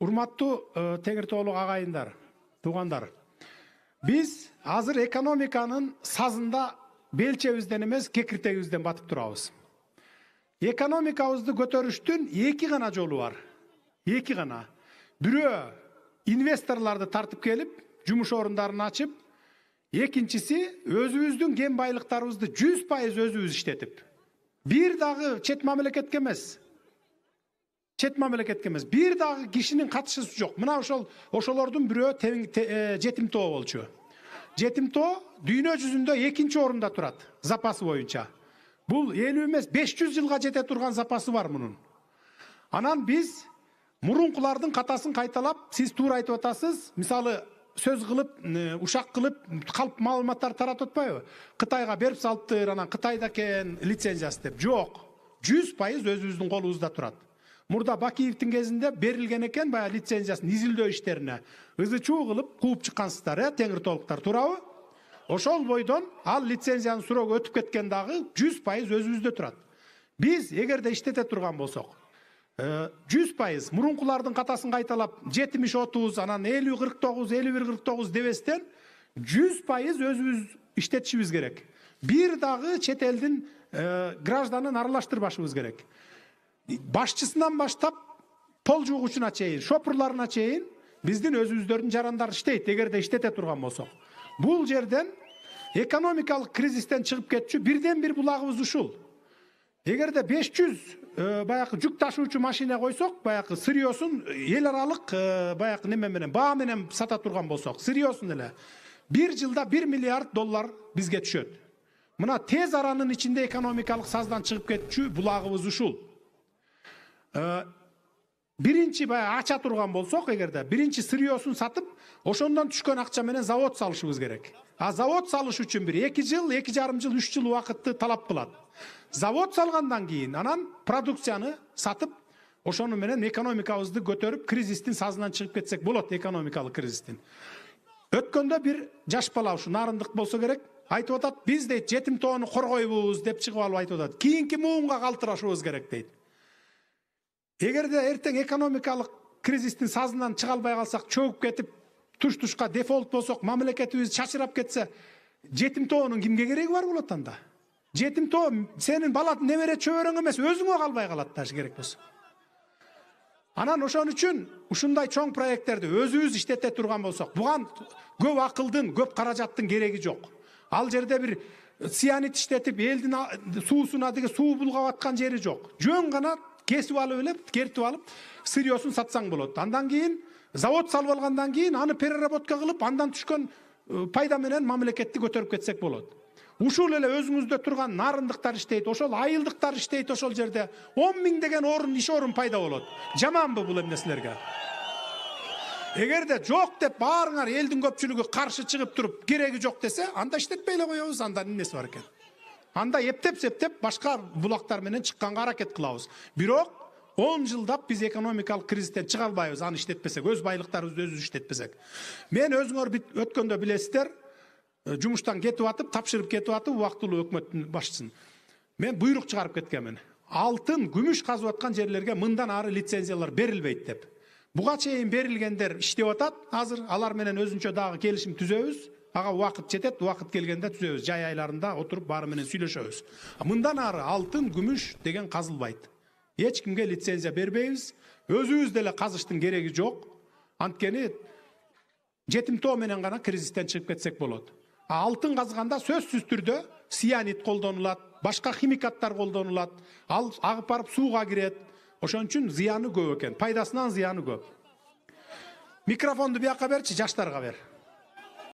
урматтуу э, теңиртоолук агайындар туугандар биз азыр экономиканын сазында белчебизден эмес кекиртегибизден батып турабыз экономикабызды көтөрүштүн эки гана жолу бар эки гана бирөө инвесторлорду тартып келип жумуш орундарын ачып экинчиси өзүбүздүн кен байлыктарыбызды жүз пайыз өзүбүз иштетип бир дагы чет мамлекетке эмес чет мамлекетке эмес бир дагы кишинин катышысы жок мына ошол ошолордун бирөө жетим тоо болчу жетим тоо дүйнө жүзүндө экинчи орунда турат запасы боюнча бул элүү эмес беш жүз жылга жете турган запасы бар мунун анан биз мурункулардын катасын кайталап сиз туура айтып атасыз мисалы сөз кылып ушак кылып калп маалыматтар таратып атпайбы кытайга берип салыптыр анан кытайда экен лицензиясы деп жок жүз пайыз өзүбүздүн колубузда турат мурда бакиевдин кезинде берилген экен баягы лицензиясын изилдөө иштерине ызы чуу кылып кууп чыккансыздар э теңир толуктар туурабы ошол бойдон ал лицензиянын срогу өтүп кеткен дагы жүз пайыз өзүбүздө турат биз эгерде иштете турган болсок э, жүз пайыз мурункулардын катасын кайталап жетимиш отуз анан элүү кырк тогуз элүү бир кырк тогуз дебестен жүз пайыз өзүбүз иштетишибиз керек бир дагы чет элдин э, гражданын аралаштырбашыбыз керек başçısından başlap polcuq uçuna çeyin, şopurlarına çeyin, bizdin özüzdörün jaranlar işteyt, egerde iştete turgan bolsok. Bul жерден экономикалык кризистен чыгып кетчү бирден бир булагыбыз ушул. Эгерде 500 e, баягы жүк ташуучу машина койсок, баягы сырьёсун эл аралык e, баягы неме менен, баа менен сата турган болсок, сырьёсун эле бир жылда 1 миллиард доллар бизге түшөт. Мына тез аранын ичинде экономикалык саздан чыгып кетчү булагыбыз ушул. ә, биринчи баягы ача турган болсок эгерде биринчи сырьесун сатып ошондон түшкөн акча менен завод салышыбыз керек а завод салыш үчүн бир эки жыл эки жарым жыл үч жыл убакытты талап кылат завод салгандан кийин анан продукцияны сатып ошону менен экономикабызды көтөрүп кризистин сазынан чыгып кетсек болот экономикалык кризистин өткөндө бир жаш бала ушу нарындык болсо керек айтып атат биз дейт жетим тоону коргойбуз деп чыгып алып айтып атат кийинки муунга калтырашыбыз керек дейт егер де эртең экономикалык кризистин сазынан чыга албай калсак чөгүп кетип туш тушка дефолт болсок мамлекетибиз шашырап кетсе жетим тоонун кимге кереги бар болот анда жетим тоо сенин бала небере чөбөрөң эмес өзүңө калбай калат даже керек болсо анан ошон үчүн ушундай чоң проекттерди өзүбүз иштете турган болсок буган көп акылдын көп каражаттын кереги жок ал жерде бир цианит иштетип элдин суусуна деген суу булгап аткан жери жок жөн гана кесіп алып өліп кертип алып сырьесін сатсаң болот. андан кейін завод салып алгандан кейін аны переработка кылып андан түшкөн э, пайда менен мамлекетти көтөрүп кетсек болот ушул эле өзүңүздө турган нарындыктар иштейт ошол айылдыктар иштейт ошол жерде он миңдеген орун иш орун пайда болот жаманбы бул эмне силерге эгерде жок деп баарыңар элдин көпчүлүгү каршы чыгып туруп кереги жок десе анда иштетпей эле коебуз анда эмнеси бар экен анда ептеп септеп башка булактар менен чыкканга аракет кылабыз бирок он жылдап биз экономикалык кризистен чыга албайбыз аны иштетпесек өз байлыктарыбызды өзүбүз иштетпесек мен өзүңөр өткөндө билесиздер э, жумуштан кетип атып тапшырып кетип атып убактылуу өкмөттүн башчысын мен буйрук чыгарып кеткенмин алтын күмүш казып аткан жерлерге мындан ары лицензиялар берилбейт деп буга чейин берилгендер иштеп атат азыр алар менен өзүнчө дагы келишим түзөбүз аға уақыт жетеді уақыт келгенде түзебіз жай айларында отырып бары менен сүйлөшөбүз мындан ары алтын күмүш деген казылбайт эч кимге лицензия бербейбиз өзүбүз деле казыштын кереги жок анткени жетим тоо менен гана кризистен чыгып кетсек болот а алтын казганда сөзсүз түрдө сианид колдонулат башка химикаттар колдонулат ал агып барып сууга кирет ошон үчүн зыяны көп экен пайдасынан зыяны көп микрофонду бияка берчи жаштарга бер